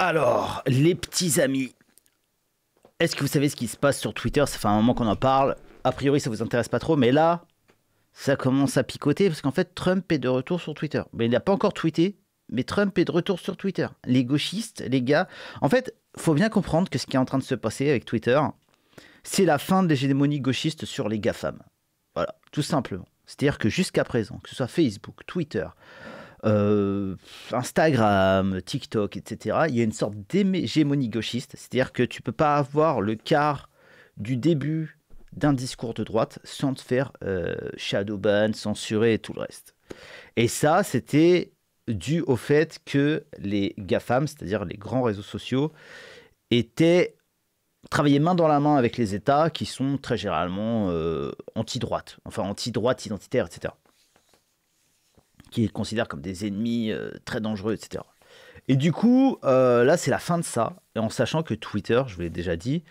Alors, les petits amis, est-ce que vous savez ce qui se passe sur Twitter Ça fait un moment qu'on en parle. A priori, ça vous intéresse pas trop, mais là, ça commence à picoter parce qu'en fait, Trump est de retour sur Twitter. Mais il n'a pas encore tweeté, mais Trump est de retour sur Twitter. Les gauchistes, les gars. En fait, faut bien comprendre que ce qui est en train de se passer avec Twitter, c'est la fin de l'hégémonie gauchiste sur les femmes. Voilà, tout simplement. C'est-à-dire que jusqu'à présent, que ce soit Facebook, Twitter, euh, Instagram, TikTok, etc., il y a une sorte d'hégémonie gauchiste. C'est-à-dire que tu ne peux pas avoir le quart du début d'un discours de droite sans te faire euh, shadow shadowban, censurer et tout le reste. Et ça, c'était dû au fait que les GAFAM, c'est-à-dire les grands réseaux sociaux, étaient travaillaient main dans la main avec les États qui sont très généralement euh, anti-droite, enfin anti-droite identitaire, etc qui considèrent comme des ennemis euh, très dangereux, etc. Et du coup, euh, là, c'est la fin de ça, et en sachant que Twitter, je vous l'ai déjà dit,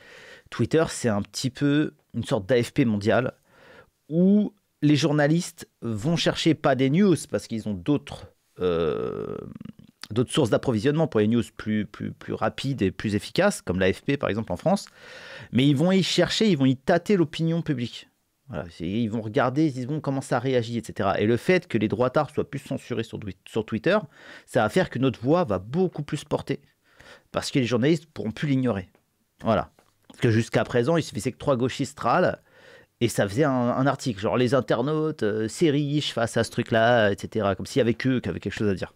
Twitter, c'est un petit peu une sorte d'AFP mondial où les journalistes vont chercher pas des news parce qu'ils ont euh, d'autres sources d'approvisionnement pour les news plus, plus, plus rapides et plus efficaces, comme l'AFP par exemple en France, mais ils vont y chercher, ils vont y tâter l'opinion publique ils vont regarder, ils vont comment ça réagit, etc. Et le fait que les droits d'art soient plus censurés sur, Twitter, ça va faire que notre voix va beaucoup plus porter. Parce que les journalistes pourront plus l'ignorer. Voilà. Parce que jusqu'à présent, il suffisait que trois gauchistes râles et ça faisait un, article, genre les internautes, euh, c'est riche face à ce truc-là, etc. Comme s'il y avait eux qui avaient quelque chose à dire.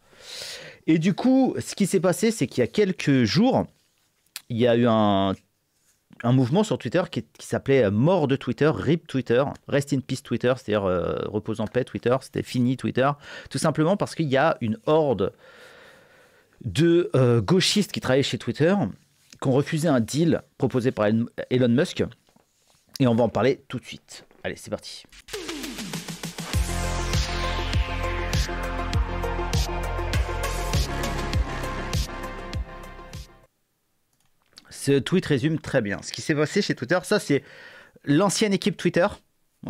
Et du coup, ce qui s'est passé, c'est qu'il y a quelques jours, il y a eu un un mouvement sur Twitter qui, s'appelait euh, Mort de Twitter, RIP Twitter, Rest in Peace Twitter, c'est-à-dire euh, Repose en paix Twitter, c'était fini Twitter, tout simplement parce qu'il y a une horde de euh, gauchistes qui travaillaient chez Twitter, qui ont refusé un deal proposé par Elon Musk, et on va en parler tout de suite. Allez, c'est parti. tweet résume très bien ce qui s'est passé chez Twitter. Ça, c'est l'ancienne équipe Twitter. Vous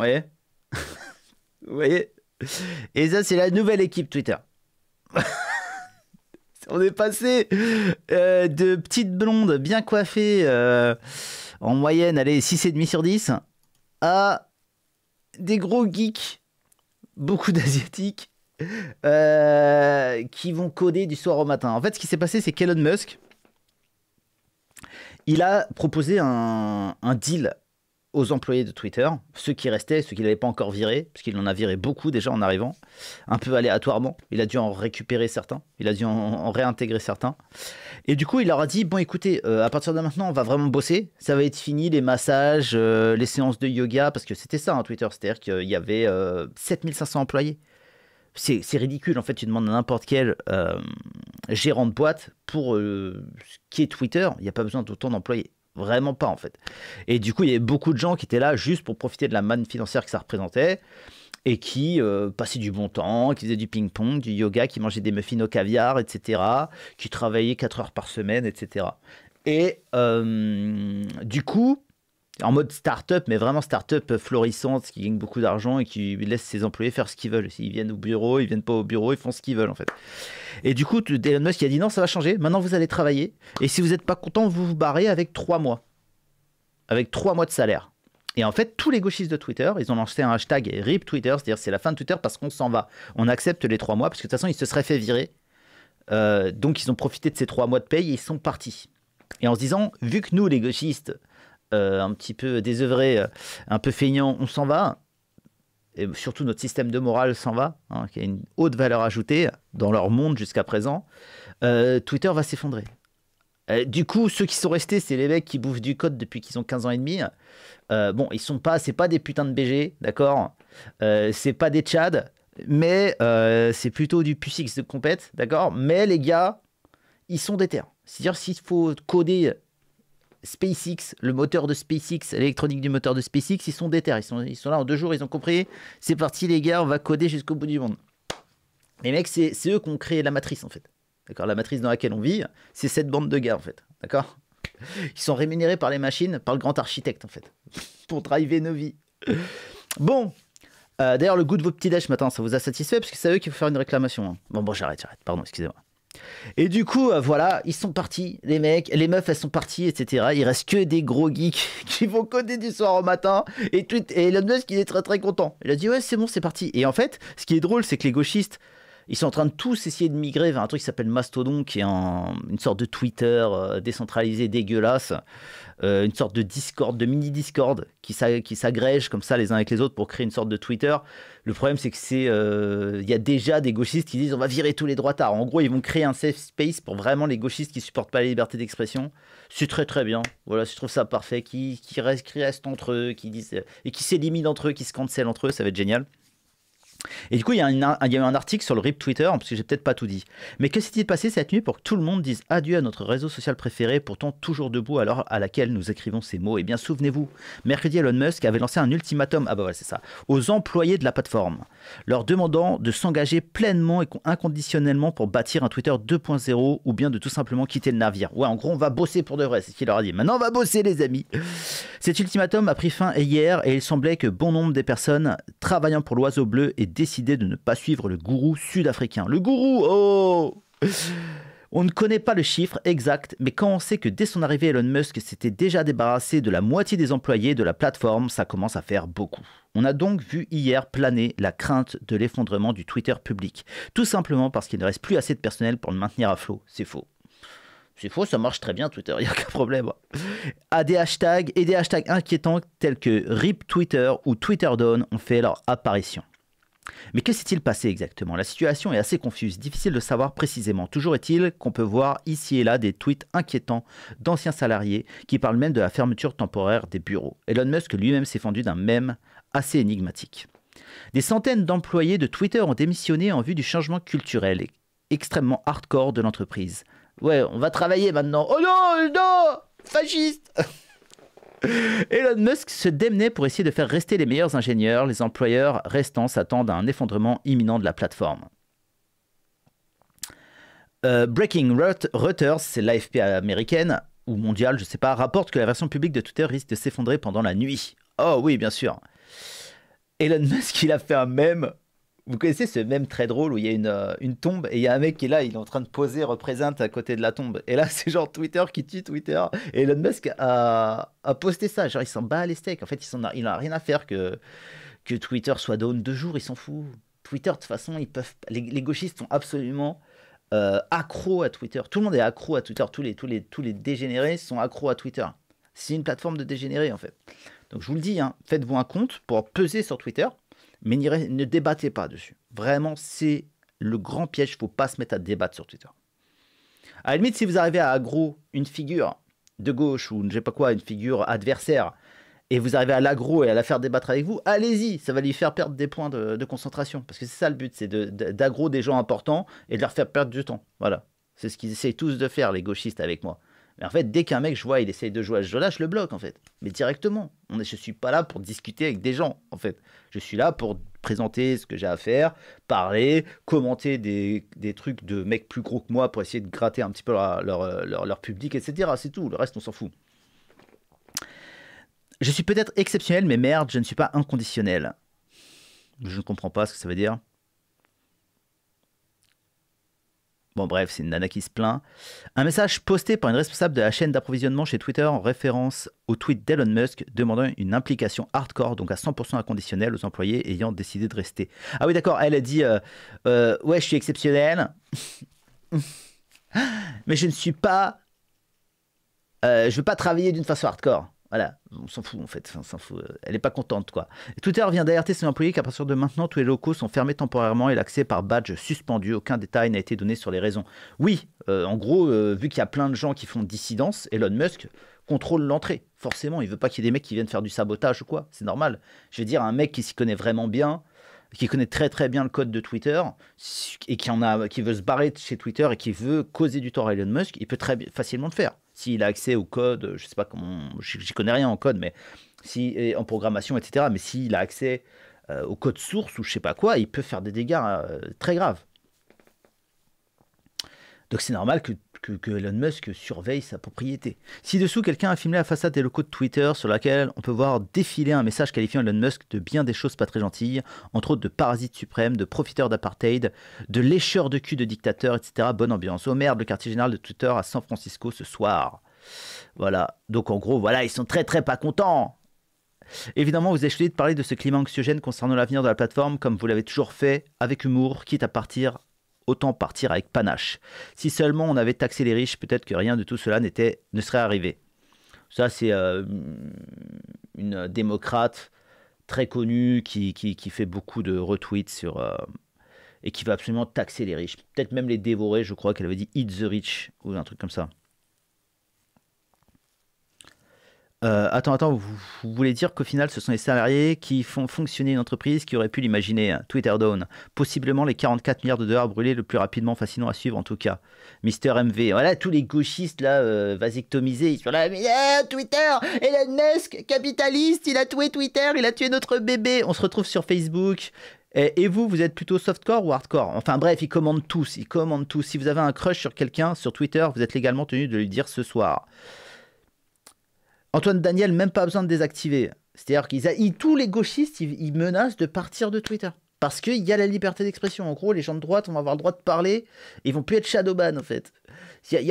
voyez Vous voyez Et ça, c'est la nouvelle équipe Twitter. On est passé euh, de petites blondes bien coiffées euh, en moyenne, allez, 6,5 sur 10, à des gros geeks, beaucoup d'asiatiques, euh, qui vont coder du soir au matin. En fait, ce qui s'est passé, c'est qu'Elon Musk, il a proposé un, deal aux employés de Twitter, ceux qui restaient, ceux qu'il n'avait pas encore viré parce qu'il en a viré beaucoup déjà en arrivant, un peu aléatoirement. Il a dû en récupérer certains, il a dû en, réintégrer certains. Et du coup, il leur a dit, bon écoutez, euh, à partir de maintenant, on va vraiment bosser, ça va être fini, les massages, euh, les séances de yoga, parce que c'était ça, hein, Twitter, c'est-à-dire qu'il y avait 7500 euh, employés. C'est ridicule, en fait, tu demandes à n'importe quel gérant de boîte pour euh, ce qui est Twitter. Il n'y a pas besoin d'autant d'employés. Vraiment pas, en fait. Et du coup, il y avait beaucoup de gens qui étaient là juste pour profiter de la manne financière que ça représentait et qui euh, passaient du bon temps, qui faisaient du ping-pong, du yoga, qui mangeaient des muffins au caviar, etc., qui travaillaient 4 heures par semaine, etc. Et euh, du coup, en mode start-up, mais vraiment start-up florissante qui gagne beaucoup d'argent et qui laisse ses employés faire ce qu'ils veulent. Ils viennent au bureau, ils viennent pas au bureau, ils font ce qu'ils veulent en fait. Et du coup, Elon Musk a dit non, ça va changer. Maintenant, vous allez travailler. Et si vous n'êtes pas content, vous vous barrez avec trois mois. Avec trois mois de salaire. Et en fait, tous les gauchistes de Twitter, ils ont lancé un hashtag RIP Twitter, c'est-à-dire c'est la fin de Twitter parce qu'on s'en va. On accepte les trois mois parce que de toute façon, ils se seraient fait virer. Euh, donc, ils ont profité de ces trois mois de paye et ils sont partis. Et en se disant, vu que nous, les gauchistes, euh, un petit peu désœuvré, euh, un peu feignant, on s'en va. Et surtout, notre système de morale s'en va, hein, qui a une haute valeur ajoutée dans leur monde jusqu'à présent. Euh, Twitter va s'effondrer. du coup, ceux qui sont restés, c'est les mecs qui bouffent du code depuis qu'ils ont 15 ans et demi. bon, ils sont pas, c'est pas des putains de BG, d'accord C'est pas des Tchad, mais c'est plutôt du PUSIX de compète, d'accord Mais les gars, ils sont déter. C'est-à-dire, s'il faut coder SpaceX, le moteur de SpaceX, l'électronique du moteur de SpaceX, ils sont déter. Ils sont, ils sont là en deux jours, ils ont compris. C'est parti, les gars, on va coder jusqu'au bout du monde. Les mecs, c'est eux qui ont créé la matrice, en fait. D'accord La matrice dans laquelle on vit, c'est cette bande de gars, en fait. D'accord Ils sont rémunérés par les machines, par le grand architecte, en fait, pour driver nos vies. Bon, euh, d'ailleurs, le goût de vos petits déj ce matin, ça vous a satisfait Parce que c'est eux qu'il faut faire une réclamation. Hein. Bon, bon, j'arrête, j'arrête. Pardon, excusez-moi. Et du coup, euh, voilà, ils sont partis, les mecs, les meufs, elles sont parties, etc. Il reste que des gros geeks qui vont coder du soir au matin. Et, tout et Elon il est très très content. Il a dit, ouais, c'est bon, c'est parti. Et en fait, ce qui est drôle, c'est que les gauchistes, ils sont en train de tous essayer de migrer vers un truc qui s'appelle Mastodon, qui est une sorte de Twitter euh, décentralisé, dégueulasse, euh, une sorte de Discord, de mini Discord, qui s'agrège comme ça les uns avec les autres pour créer une sorte de Twitter. Le problème, c'est que c'est, euh, il y a déjà des gauchistes qui disent on va virer tous les droits tard ». En gros, ils vont créer un safe space pour vraiment les gauchistes qui supportent pas la liberté d'expression. C'est très très bien. Voilà, je trouve ça parfait. Qui, qui, reste, entre eux, qui disent et qui s'éliminent entre eux, qui se cancelent entre eux, ça va être génial. Et du coup, il y, a eu un article sur le RIP Twitter, parce que j'ai peut-être pas tout dit. Mais que s'est-il passé cette nuit pour que tout le monde dise adieu à notre réseau social préféré, pourtant toujours debout à l'heure à laquelle nous écrivons ces mots Eh bien, souvenez-vous, mercredi, Elon Musk avait lancé un ultimatum, ah bah voilà, c'est ça, aux employés de la plateforme, leur demandant de s'engager pleinement et inconditionnellement pour bâtir un Twitter 2.0 ou bien de tout simplement quitter le navire. Ouais, en gros, on va bosser pour de vrai, c'est ce qu'il leur a dit. Maintenant, on va bosser, les amis Cet ultimatum a pris fin hier et il semblait que bon nombre des personnes travaillant pour l'oiseau bleu et décidé de ne pas suivre le gourou sud-africain. Le gourou, oh On ne connaît pas le chiffre exact, mais quand on sait que dès son arrivée, Elon Musk s'était déjà débarrassé de la moitié des employés de la plateforme, ça commence à faire beaucoup. On a donc vu hier planer la crainte de l'effondrement du Twitter public, tout simplement parce qu'il ne reste plus assez de personnel pour le maintenir à flot. C'est faux. C'est faux, ça marche très bien Twitter, il n'y a aucun problème. À des hashtags et des hashtags inquiétants tels que RIP Twitter ou Twitter Down ont fait leur apparition. Mais que s'est-il passé exactement La situation est assez confuse, difficile de savoir précisément. Toujours est-il qu'on peut voir ici et là des tweets inquiétants d'anciens salariés qui parlent même de la fermeture temporaire des bureaux. Elon Musk lui-même s'est fendu d'un mème assez énigmatique. Des centaines d'employés de Twitter ont démissionné en vue du changement culturel et extrêmement hardcore de l'entreprise. Ouais, on va travailler maintenant. Oh non, oh non, fasciste Elon Musk se démenait pour essayer de faire rester les meilleurs ingénieurs. Les employeurs restants s'attendent à un effondrement imminent de la plateforme. Euh, Breaking Reuters, c'est l'AFP américaine ou mondiale, je ne sais pas, rapporte que la version publique de Twitter risque de s'effondrer pendant la nuit. Oh oui, bien sûr. Elon Musk, il a fait un mème vous connaissez ce même très drôle où il y a euh, une, tombe et il y a un mec qui est là, il est en train de poser, représente à côté de la tombe. Et là, c'est genre Twitter qui tue Twitter. Et Elon Musk a, posté ça. Genre, il s'en bat les steaks. En fait, il n'a rien à faire que, que Twitter soit down deux jours, il s'en fout. Twitter, de toute façon, ils peuvent. Les, gauchistes sont absolument accro euh, accros à Twitter. Tout le monde est accro à Twitter. Tous les, tous les, tous les dégénérés sont accros à Twitter. C'est une plateforme de dégénérés, en fait. Donc, je vous le dis, hein, faites-vous un compte pour peser sur Twitter mais ne débattez pas dessus. Vraiment, c'est le grand piège, il ne faut pas se mettre à débattre sur Twitter. À la limite, si vous arrivez à aggro une figure de gauche ou ne sais pas quoi, une figure adversaire, et vous arrivez à l'aggro et à la faire débattre avec vous, allez-y, ça va lui faire perdre des points de, concentration. Parce que c'est ça le but, c'est d'aggro des gens importants et de leur faire perdre du temps. Voilà. C'est ce qu'ils essayent tous de faire, les gauchistes avec moi. Mais en fait, dès qu'un mec, je vois, il essaye de jouer à ce jeu le bloque, en fait. Mais directement. On est, je suis pas là pour discuter avec des gens, en fait. Je suis là pour présenter ce que j'ai à faire, parler, commenter des, trucs de mecs plus gros que moi pour essayer de gratter un petit peu leur, leur, leur public, etc. C'est tout. Le reste, on s'en fout. Je suis peut-être exceptionnel, mais merde, je ne suis pas inconditionnel. Je ne comprends pas ce que ça veut dire. Bon bref, c'est une nana qui se plaint. Un message posté par une responsable de la chaîne d'approvisionnement chez Twitter en référence au tweet d'Elon Musk demandant une implication hardcore, donc à 100% inconditionnelle aux employés ayant décidé de rester. Ah oui d'accord, elle a dit euh, euh, ouais je suis exceptionnelle, mais je ne suis pas... je euh, je veux pas travailler d'une façon hardcore. Voilà, on s'en fout en fait, s'en fout. Euh, elle n'est pas contente quoi. Twitter vient d'alerter ses employés qu'à partir de maintenant, tous les locaux sont fermés temporairement et l'accès par badge suspendu. Aucun détail n'a été donné sur les raisons. Oui, euh, en gros, euh, vu qu'il y a plein de gens qui font dissidence, Elon Musk contrôle l'entrée. Forcément, il veut pas qu'il y ait des mecs qui viennent faire du sabotage ou quoi, c'est normal. Je veux dire, un mec qui s'y connaît vraiment bien, qui connaît très très bien le code de Twitter et qui, en a, qui veut se barrer de chez Twitter et qui veut causer du tort à Elon Musk, il peut très facilement le faire s'il a accès au code, je sais pas comment, j'y connais rien en code, mais si en programmation, etc. Mais s'il a accès euh, au code source ou je sais pas quoi, il peut faire des dégâts euh, très graves. Donc c'est normal que que, Elon Musk surveille sa propriété. Ci-dessous, quelqu'un a filmé la façade des locaux de Twitter sur laquelle on peut voir défiler un message qualifiant Elon Musk de bien des choses pas très gentilles, entre autres de parasite suprême, de profiteur d'apartheid, de lécheur de cul de dictateur, etc. Bonne ambiance. Au oh merde, le quartier général de Twitter à San Francisco ce soir. Voilà. Donc en gros, voilà, ils sont très très pas contents. Évidemment, vous choisi de parler de ce climat anxiogène concernant l'avenir de la plateforme, comme vous l'avez toujours fait, avec humour, quitte à partir autant partir avec panache. Si seulement on avait taxé les riches, peut-être que rien de tout cela n'était, ne serait arrivé. Ça, c'est euh, une démocrate très connue qui, qui, fait beaucoup de retweets sur, euh, et qui va absolument taxer les riches. Peut-être même les dévorer, je crois qu'elle avait dit Eat the Rich ou un truc comme ça. Euh, attends, attends, vous, voulez dire qu'au final, ce sont les salariés qui font fonctionner une entreprise qui aurait pu l'imaginer, hein, Twitter Down. Possiblement les 44 milliards de dollars brûlés le plus rapidement, fascinant à suivre en tout cas. Mister MV, voilà tous les gauchistes là, euh, vasectomisés, sur la « mais eh, Twitter, Elon Musk, capitaliste, il a tué Twitter, il a tué notre bébé. On se retrouve sur Facebook, et, vous, vous êtes plutôt softcore ou hardcore Enfin bref, ils commandent tous, ils commandent tous. Si vous avez un crush sur quelqu'un sur Twitter, vous êtes légalement tenu de lui dire ce soir. Antoine Daniel, même pas besoin de désactiver. C'est-à-dire qu'ils tous les gauchistes, ils menacent de partir de Twitter. Parce qu'il y a la liberté d'expression. En gros, les gens de droite vont avoir le droit de parler. ils vont plus être shadowban, en fait.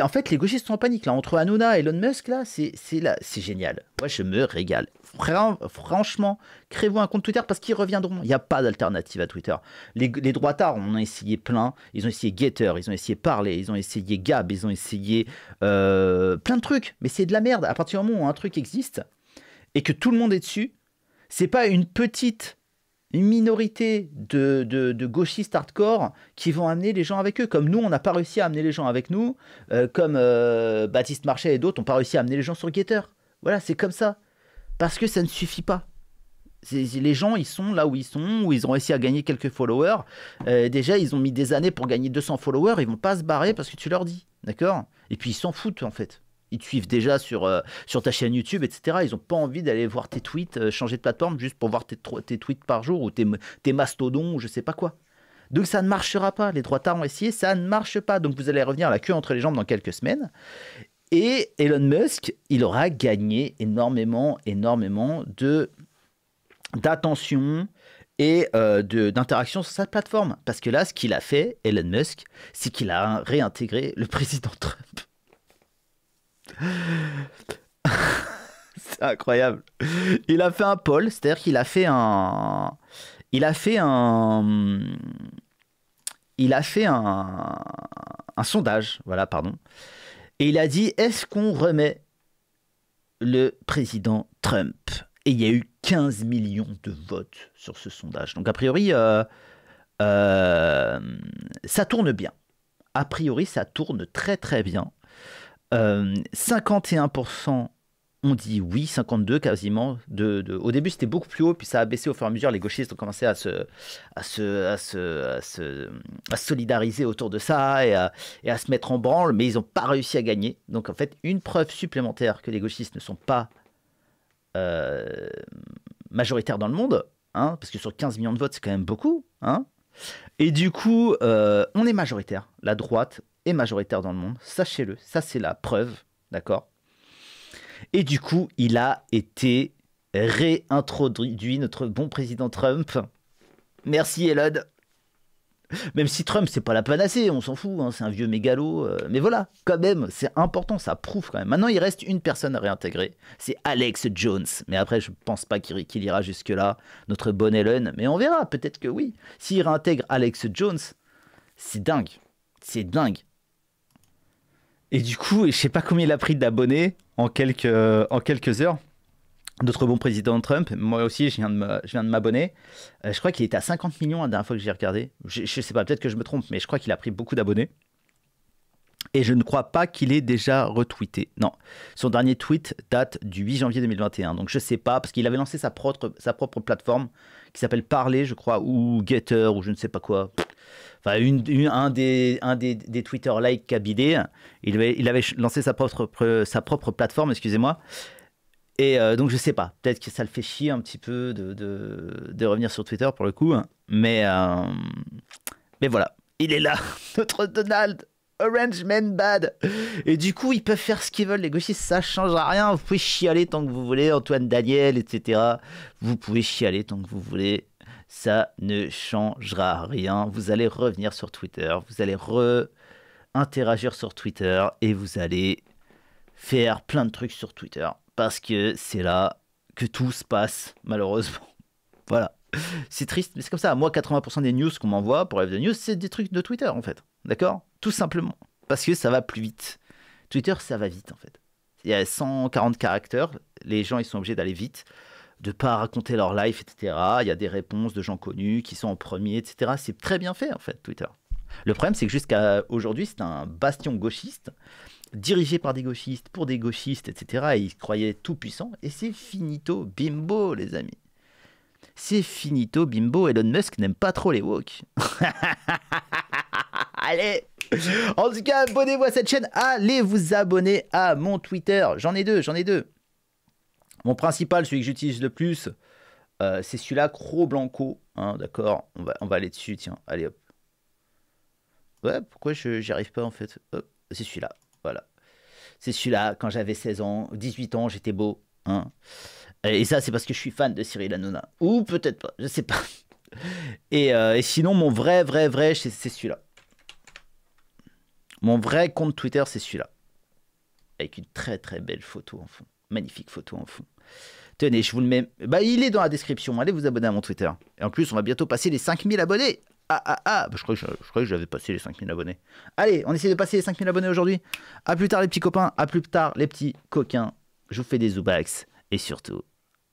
en fait, les gauchistes sont en panique. Là, entre Hanouna et Elon Musk, là, c'est génial. Moi, je me régale. franchement, créez-vous un compte Twitter parce qu'ils reviendront. Il n'y a pas d'alternative à Twitter. Les, les droitards, on a essayé plein. Ils ont essayé Getter, ils ont essayé Parler, ils ont essayé Gab, ils ont essayé euh, plein de trucs. Mais c'est de la merde. À partir du moment où un truc existe et que tout le monde est dessus, c'est pas une petite une minorité de, de, gauchistes hardcore qui vont amener les gens avec eux. Comme nous, on n'a pas réussi à amener les gens avec nous, euh, comme euh, Baptiste Marchais et d'autres n'a pas réussi à amener les gens sur le Voilà, c'est comme ça. Parce que ça ne suffit pas. Les gens, ils sont là où ils sont, où ils ont réussi à gagner quelques followers. Euh, déjà, ils ont mis des années pour gagner 200 followers, ils vont pas se barrer parce que tu leur dis. D'accord Et puis, ils s'en foutent, en fait ils te suivent déjà sur, euh, sur ta chaîne YouTube, etc. Ils n'ont pas envie d'aller voir tes tweets, euh, changer de plateforme juste pour voir tes, tes tweets par jour ou tes, tes mastodons ou je sais pas quoi. Donc ça ne marchera pas. Les droits tard ont essayé, ça ne marche pas. Donc vous allez revenir à la queue entre les jambes dans quelques semaines. Et Elon Musk, il aura gagné énormément, énormément de d'attention et euh, de d'interaction sur sa plateforme. Parce que là, ce qu'il a fait, Elon Musk, c'est qu'il a réintégré le président Trump c'est incroyable. Il a fait un poll, c'est-à-dire qu'il a fait un. Il a fait un. Il a fait un. sondage, voilà, pardon. Et il a dit est-ce qu'on remet le président Trump Et il y a eu 15 millions de votes sur ce sondage. Donc, a priori, euh, euh, ça tourne bien. A priori, ça tourne très très bien. 51% euh, ont dit oui, 52 quasiment. De, Au début, c'était beaucoup plus haut, puis ça a baissé au fur et à mesure. Les gauchistes ont commencé à se, à se, à se, à se, à solidariser autour de ça et à, et à se mettre en branle, mais ils n'ont pas réussi à gagner. Donc, en fait, une preuve supplémentaire que les gauchistes ne sont pas euh, majoritaires dans le monde, hein, parce que sur 15 millions de votes, c'est quand même beaucoup. Hein. Et du coup, euh, on est majoritaire. La droite majoritaire dans le monde, sachez-le, ça c'est la preuve, d'accord Et du coup, il a été réintroduit, notre bon président Trump. Merci Elon. Même si Trump, c'est pas la panacée, on s'en fout, hein, c'est un vieux mégalo. Euh, mais voilà, quand même, c'est important, ça prouve quand même. Maintenant, il reste une personne à réintégrer, c'est Alex Jones. Mais après, je pense pas qu'il ira jusque-là, notre bonne Elon. Mais on verra, peut-être que oui. S'il réintègre Alex Jones, c'est dingue. C'est dingue. Et du coup, je sais pas combien il a pris d'abonnés en quelques, euh, heures. D'autres bons président Trump, moi aussi je viens de m'abonner. Euh, je crois qu'il était à 50 millions la dernière fois que j'ai regardé. Je, ne sais pas, peut-être que je me trompe, mais je crois qu'il a pris beaucoup d'abonnés. Et je ne crois pas qu'il ait déjà retweeté. Non, son dernier tweet date du 8 janvier 2021. Donc je ne sais pas, parce qu'il avait lancé sa propre, plateforme qui s'appelle Parler, je crois, ou Getter, ou je ne sais pas quoi enfin, un des, un des, Twitter-like qu'a Il avait, lancé sa propre, plateforme, excusez-moi. Et euh, donc, je sais pas. Peut-être que ça le fait chier un petit peu de, revenir sur Twitter pour le coup. Mais, euh, voilà. Il est là, notre Donald. Orange Man Bad. Et du coup, ils peuvent faire ce qu'ils veulent, les gauchistes, ça changera rien. Vous pouvez chialer tant que vous voulez, Antoine Daniel, etc. Vous pouvez chialer tant que vous voulez ça ne changera rien. Vous allez revenir sur Twitter, vous allez re-interagir sur Twitter et vous allez faire plein de trucs sur Twitter parce que c'est là que tout se passe, malheureusement. Voilà. C'est triste, mais c'est comme ça. Moi, 80% des news qu'on m'envoie pour de News, c'est des trucs de Twitter, en fait. D'accord Tout simplement. Parce que ça va plus vite. Twitter, ça va vite, en fait. Il y a 140 caractères. Les gens, ils sont obligés d'aller vite de pas raconter leur life, etc. Il y a des réponses de gens connus qui sont en premier, etc. C'est très bien fait en fait Twitter. Le problème c'est que jusqu'à aujourd'hui c'est un bastion gauchiste dirigé par des gauchistes pour des gauchistes, etc. Et ils croyaient tout puissants et c'est finito bimbo les amis. C'est finito bimbo. Elon Musk n'aime pas trop les woke. Allez En tout cas, abonnez-vous à cette chaîne. Allez vous abonner à mon Twitter. J'en ai deux, j'en ai deux. Mon principal, celui que j'utilise le plus, euh, c'est celui-là, Cro Blanco. Hein, d'accord, on va, on va aller dessus, tiens. Allez, hop. Ouais, pourquoi je arrive pas en fait C'est celui-là, voilà. C'est celui-là, quand j'avais 16 ans, 18 ans, j'étais beau. Hein. Et ça, c'est parce que je suis fan de Cyril Hanouna. Ou peut-être pas, je sais pas. Euh, et, sinon, mon vrai, vrai, vrai, c'est celui-là. Mon vrai compte Twitter, c'est celui-là. Avec une très, très belle photo en fond. Magnifique photo en fond. Tenez, je vous le mets. Bah, il est dans la description. Allez vous abonner à mon Twitter. Et en plus, on va bientôt passer les 5000 abonnés. Ah ah ah bah, Je croyais que j'avais passé les 5000 abonnés. Allez, on essaie de passer les 5000 abonnés aujourd'hui. À plus tard, les petits copains. À plus tard, les petits coquins. Je vous fais des Zoubax Et surtout,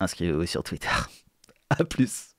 inscrivez-vous sur Twitter. à plus.